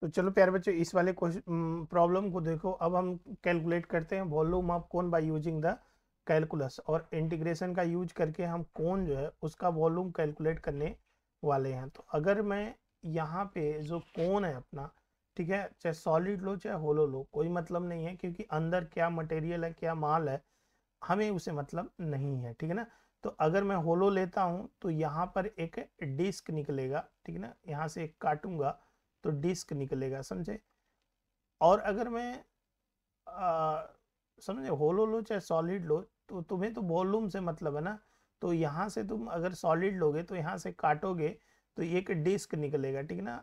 तो चलो प्यारे बच्चों इस वाले प्रॉब्लम को देखो अब हम कैलकुलेट करते हैं volume of cone by using the calculus और इंटीग्रेशन का यूज करके हम कौन जो है उसका वॉल्यूम कैलकुलेट करने वाले हैं तो अगर मैं यहाँ पे जो कौन है अपना ठीक है चाहे सॉलिड लो चाहे होलो लो कोई मतलब नहीं है क्योंकि अंदर क्या मटेरियल है क्या माल है हमें उसे मतलब नहीं है ठीक है ना तो अगर मैं होलो लेता हूँ तो यहाँ पर एक डिस्क निकलेगा ठीक है ना यहाँ से एक काटूंगा तो डिस्क निकलेगा समझे और अगर मैं समझे होलो लो चाहे सॉलिड लो तो तुम्हें तो वॉल्यूम से मतलब है ना तो यहाँ से तुम अगर सॉलिड लोगे तो यहाँ से काटोगे तो एक डिस्क निकलेगा ठीक ना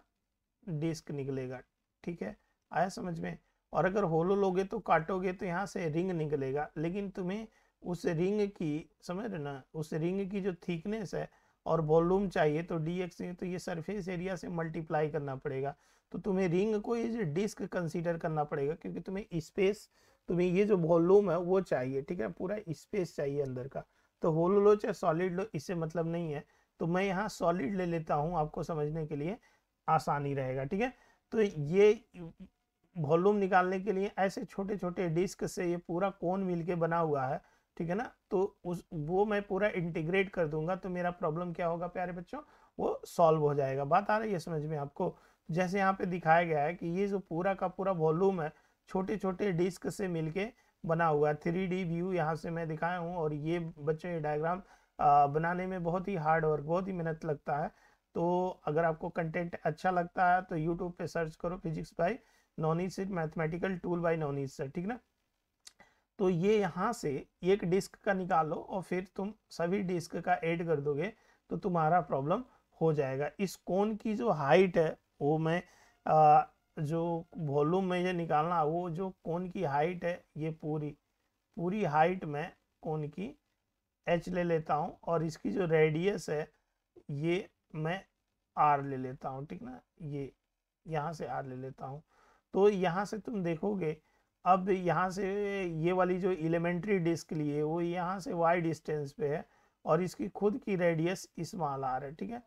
डिस्क निकलेगा ठीक है आया समझ में और अगर होलो लोगे तो काटोगे तो यहाँ से रिंग निकलेगा लेकिन तुम्हें उस रिंग की समझ रहे ना उस रिंग की जो थिकनेस है और वॉल्यूम चाहिए तो डी एक्स तो ये सरफेस एरिया से मल्टीप्लाई करना पड़ेगा तो तुम्हें रिंग को इस डिस्क कंसीडर करना पड़ेगा क्योंकि तुम्हें स्पेस तुम्हें ये जो वॉल्यूम है वो चाहिए ठीक है पूरा स्पेस चाहिए अंदर का तो होलो लो चाहे सॉलिड लो इससे मतलब नहीं है तो मैं यहाँ सॉलिड ले लेता हूँ आपको समझने के लिए आसानी रहेगा ठीक है तो ये वॉल्यूम निकालने के लिए ऐसे छोटे छोटे डिस्क से ये पूरा कोन मिलके बना हुआ है ठीक है ना तो उस वो मैं पूरा इंटीग्रेट कर दूंगा तो मेरा प्रॉब्लम क्या होगा प्यारे बच्चों वो सॉल्व हो जाएगा बात आ रही है समझ में आपको जैसे यहाँ पे दिखाया गया है कि ये जो पूरा का पूरा वॉल्यूम है छोटे छोटे डिस्क से मिलके बना हुआ है थ्री डी व्यू यहाँ से मैं दिखाया हूँ और ये बच्चों ये डायग्राम बनाने में बहुत ही हार्ड और बहुत ही मेहनत लगता है तो अगर आपको कंटेंट अच्छा लगता है तो यूट्यूब पे सर्च करो फिजिक्स बाई नॉनी मैथमेटिकल टूल बाई नॉनी सर ठीक ना तो ये यहाँ से एक डिस्क का निकालो और फिर तुम सभी डिस्क का ऐड कर दोगे तो तुम्हारा प्रॉब्लम हो जाएगा इस कोन की जो हाइट है वो मैं आ, जो वॉल्यूम में ये निकालना वो जो कोन की हाइट है ये पूरी पूरी हाइट में कोन की एच ले लेता हूँ और इसकी जो रेडियस है ये मैं आर ले लेता हूँ ठीक ना ये यहाँ से आर ले लेता हूँ तो यहाँ से तुम देखोगे अब यहाँ से ये वाली जो एलिमेंट्री डिस्क ली है वो यहाँ से वाई डिस्टेंस पे है और इसकी खुद की रेडियस आ रहा है ठीक है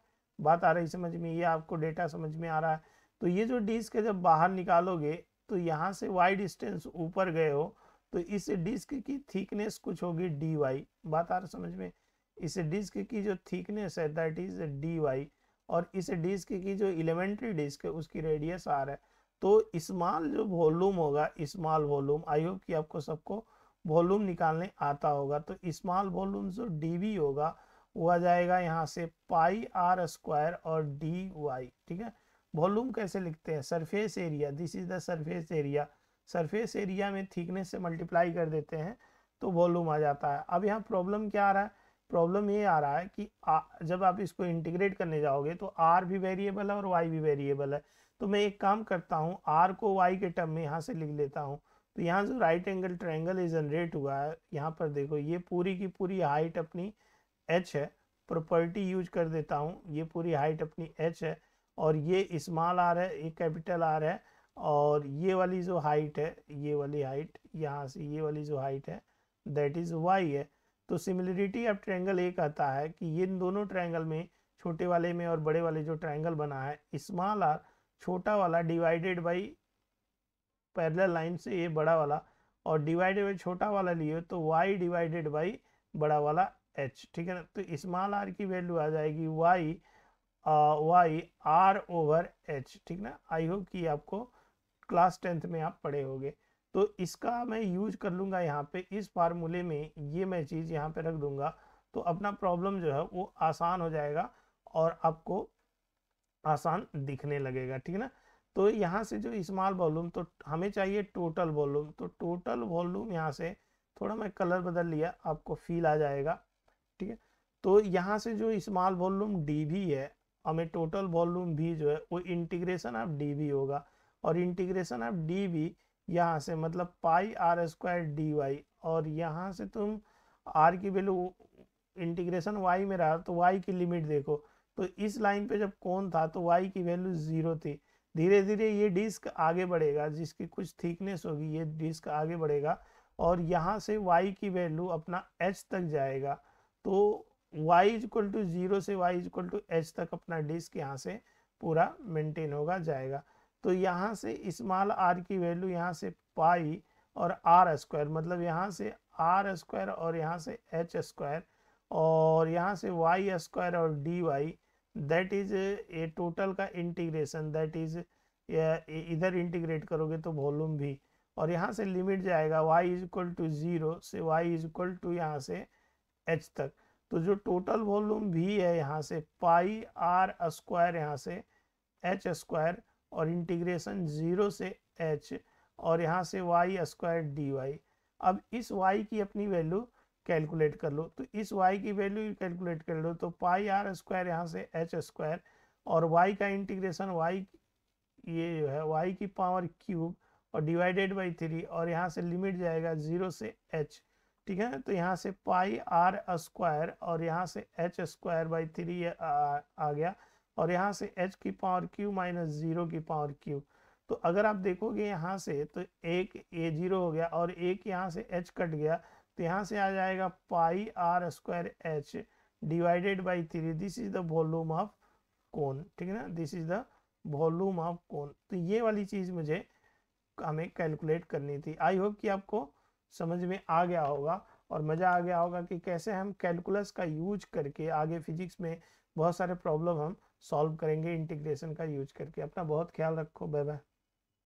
बात आ रही समझ में ये आपको डेटा समझ में आ रहा है तो ये जो डिस्क है जब बाहर निकालोगे तो यहाँ से वाई डिस्टेंस ऊपर गए हो तो इस डिस्क की थिकनेस कुछ होगी डी वाई बात आ रहा समझ में इस डिस्क की जो थिकनेस है दैट इज डी वाई और इस डिस्क की जो एलिमेंट्री डिस्क है उसकी रेडियस आ रहा है तो स्मॉल जो वॉल्यूम होगा स्मॉल वॉल्यूम आई होप कि आपको सबको वॉल्यूम निकालने आता होगा तो स्मॉल वॉल्यूम जो डी होगा वो आ जाएगा यहाँ से पाई आर स्क्वायर और डी वाई ठीक है वॉल्यूम कैसे लिखते हैं surface area this is the surface area surface area में थिकनेस से मल्टीप्लाई कर देते हैं तो वॉल्यूम आ जाता है अब यहाँ प्रॉब्लम क्या आ रहा है प्रॉब्लम ये आ रहा है कि आ, जब आप इसको इंटीग्रेट करने जाओगे तो आर भी वेरिएबल है और वाई भी वेरिएबल है तो मैं एक काम करता हूँ आर को वाई के टर्म में यहाँ से लिख लेता हूँ तो यहाँ जो राइट एंगल ट्रायंगल जनरेट हुआ है यहाँ पर देखो ये पूरी की पूरी हाइट अपनी एच है प्रॉपर्टी यूज कर देता हूँ ये पूरी हाइट अपनी एच है और ये स्मॉल आर है ये कैपिटल आर है और ये वाली जो हाइट है ये वाली हाइट यहाँ से ये वाली जो हाइट है दैट इज़ वाई है तो सिमिलरिटी ऑफ ट्रायंगल ये कहता है कि ये इन दोनों ट्रायंगल में छोटे वाले में और बड़े वाले जो ट्रायंगल बना है स्मॉल आर छोटा वाला डिवाइडेड बाई पैदल लाइन से ये बड़ा वाला और डिवाइडेड बाई छोटा वाला लिए तो वाई डिवाइडेड बाई बड़ा वाला एच ठीक है ना तो स्मॉल आर की वैल्यू आ जाएगी y y r over h ठीक ना आई होप कि आपको क्लास टेंथ में आप पढ़े होंगे तो इसका मैं यूज कर लूँगा यहाँ पे इस फार्मूले में ये मैं चीज़ यहाँ पे रख दूँगा तो अपना प्रॉब्लम जो है वो आसान हो जाएगा और आपको आसान दिखने लगेगा ठीक है ना तो यहाँ से जो स्मॉल वॉल्यूम तो हमें चाहिए टोटल वॉल्यूम तो टोटल वॉल्यूम यहाँ से थोड़ा मैं कलर बदल लिया आपको फील आ जाएगा ठीक है तो यहाँ से जो स्मॉल वॉल्यूम डी भी है हमें टोटल वॉल्यूम भी जो है वो इंटीग्रेशन ऑफ डी भी होगा और इंटीग्रेशन ऑफ डी भी यहाँ से मतलब pi r square d y और यहाँ से तुम आर की वैल्यू इंटीग्रेशन वाई में रहा तो वाई की लिमिट देखो तो इस लाइन पे जब कौन था तो वाई की वैल्यू ज़ीरो थी धीरे धीरे ये डिस्क आगे बढ़ेगा जिसकी कुछ थिकनेस होगी ये डिस्क आगे बढ़ेगा और यहाँ से वाई की वैल्यू अपना एच तक जाएगा तो वाई इक्वल टू ज़ीरो से वाई इक्वल टू एच तक अपना डिस्क यहाँ से पूरा मेंटेन होगा जाएगा तो यहाँ से स्मॉल आर की वैल्यू यहाँ से पाई और आर स्क्वायर मतलब यहाँ से आर स्क्वायर और यहाँ से एच स्क्वायर और यहाँ से वाई स्क्वायर और d y that is a total का इंटीग्रेशन दैट इज इधर इंटीग्रेट करोगे तो वॉल्यूम भी और यहाँ से लिमिट जाएगा y is equal to zero से y इज इक्वल टू यहाँ से h तक तो जो टोटल वॉल्यूम भी है यहाँ से पाई आर स्क्वायर यहाँ से एच स्क्वायर और इंटीग्रेशन ज़ीरो से एच और यहाँ से वाई स्क्वायर डी वाई अब इस वाई की अपनी वैल्यू कैलकुलेट कर लो तो इस वाई की वैल्यू कैलकुलेट कर लो तो पाई आर स्क्वायर यहाँ से एच स्क्वायर और वाई का इंटीग्रेशन वाई ये जो है वाई की पावर क्यूब और डिवाइडेड बाई थ्री और यहाँ से लिमिट जाएगा जीरो से एच ठीक है तो यहाँ से पाई आर स्क्वायर और यहाँ से एच स्क्वायर बाई थ्री आ गया और यहाँ से एच की पावर क्यू माइनस जीरो की पावर क्यू तो अगर आप देखोगे यहाँ से तो एक ए जीरो हो गया और एक यहाँ से एच कट गया तो यहाँ से आ जाएगा pi r square h divided by three this is the volume of cone ठीक है ना this is the volume of cone तो ये वाली चीज़ मुझे हमें कैलकुलेट करनी थी आई होप कि आपको समझ में आ गया होगा और मज़ा आ गया होगा कि कैसे हम कैलकुलस का यूज करके आगे फिजिक्स में बहुत सारे प्रॉब्लम हम सॉल्व करेंगे इंटीग्रेशन का यूज करके अपना बहुत ख्याल रखो बाय बाय